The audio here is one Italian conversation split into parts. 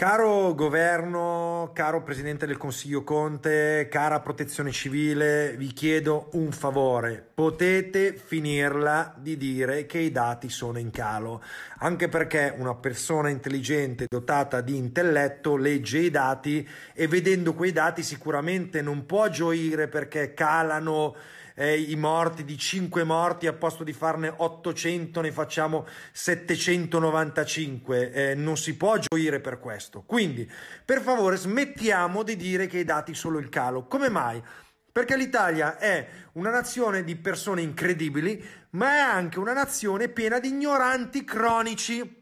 Caro governo, caro Presidente del Consiglio Conte, cara Protezione Civile, vi chiedo un favore, potete finirla di dire che i dati sono in calo, anche perché una persona intelligente, dotata di intelletto, legge i dati e vedendo quei dati sicuramente non può gioire perché calano eh, i morti, di 5 morti, a posto di farne 800 ne facciamo 795. Eh, non si può gioire per questo. Quindi, per favore, smettiamo di dire che i dati solo il calo. Come mai? Perché l'Italia è una nazione di persone incredibili, ma è anche una nazione piena di ignoranti cronici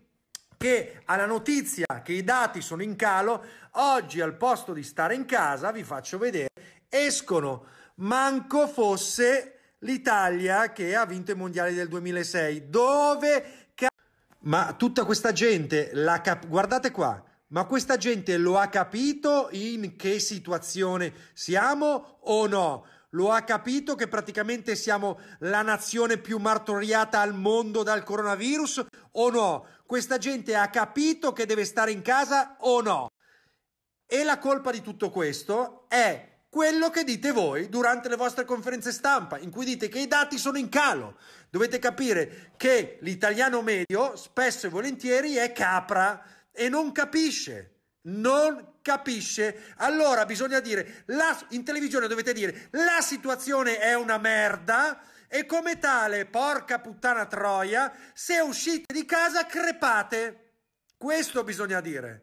che alla notizia che i dati sono in calo, oggi al posto di stare in casa, vi faccio vedere, escono manco fosse l'Italia che ha vinto i mondiali del 2006. Dove... Ca- ma tutta questa gente, la cap- guardate qua, ma questa gente lo ha capito in che situazione siamo o no? Lo ha capito che praticamente siamo la nazione più martoriata al mondo dal coronavirus o no? Questa gente ha capito che deve stare in casa o no? E la colpa di tutto questo è quello che dite voi durante le vostre conferenze stampa, in cui dite che i dati sono in calo. Dovete capire che l'italiano medio spesso e volentieri è capra e non capisce. Non capisce. Allora bisogna dire, la, in televisione dovete dire, la situazione è una merda e come tale, porca puttana troia, se uscite di casa crepate. Questo bisogna dire.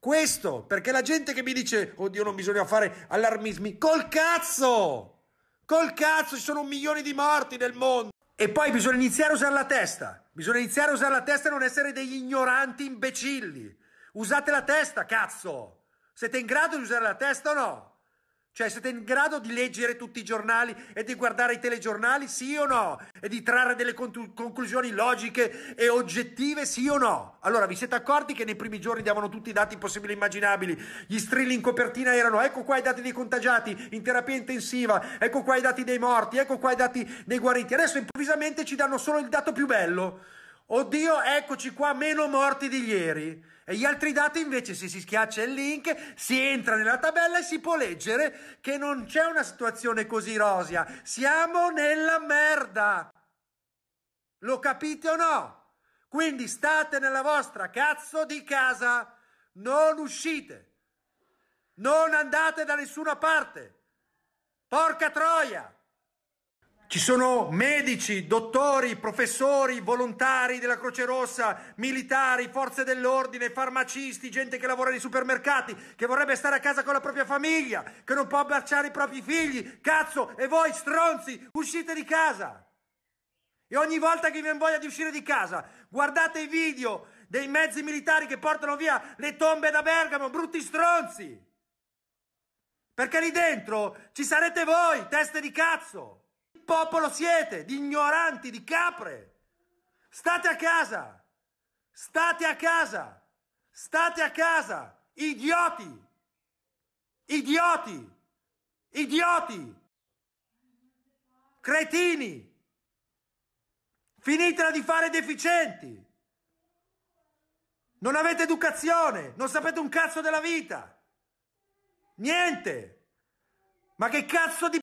Questo, perché la gente che mi dice, oddio non bisogna fare allarmismi, col cazzo! Col cazzo, ci sono milioni di morti nel mondo! E poi bisogna iniziare a usare la testa, bisogna iniziare a usare la testa e non essere degli ignoranti imbecilli. Usate la testa, cazzo! Siete in grado di usare la testa o no? Cioè siete in grado di leggere tutti i giornali e di guardare i telegiornali, sì o no? E di trarre delle contu- conclusioni logiche e oggettive, sì o no? Allora vi siete accorti che nei primi giorni davano tutti i dati possibili e immaginabili? Gli strilli in copertina erano ecco qua i dati dei contagiati in terapia intensiva, ecco qua i dati dei morti, ecco qua i dati dei guariti. Adesso improvvisamente ci danno solo il dato più bello Oddio, eccoci qua, meno morti di ieri. E gli altri dati invece, se si schiaccia il link, si entra nella tabella e si può leggere che non c'è una situazione così rosia. Siamo nella merda. Lo capite o no? Quindi state nella vostra cazzo di casa. Non uscite. Non andate da nessuna parte. Porca troia! Ci sono medici, dottori, professori, volontari della Croce Rossa, militari, forze dell'ordine, farmacisti, gente che lavora nei supermercati, che vorrebbe stare a casa con la propria famiglia, che non può abbracciare i propri figli. Cazzo, e voi stronzi, uscite di casa! E ogni volta che vi voglia di uscire di casa, guardate i video dei mezzi militari che portano via le tombe da Bergamo, brutti stronzi! Perché lì dentro ci sarete voi, teste di cazzo! popolo siete? Di ignoranti, di capre. State a casa. State a casa. State a casa. Idioti. Idioti. Idioti. Cretini. Finitela di fare deficienti. Non avete educazione, non sapete un cazzo della vita. Niente. Ma che cazzo di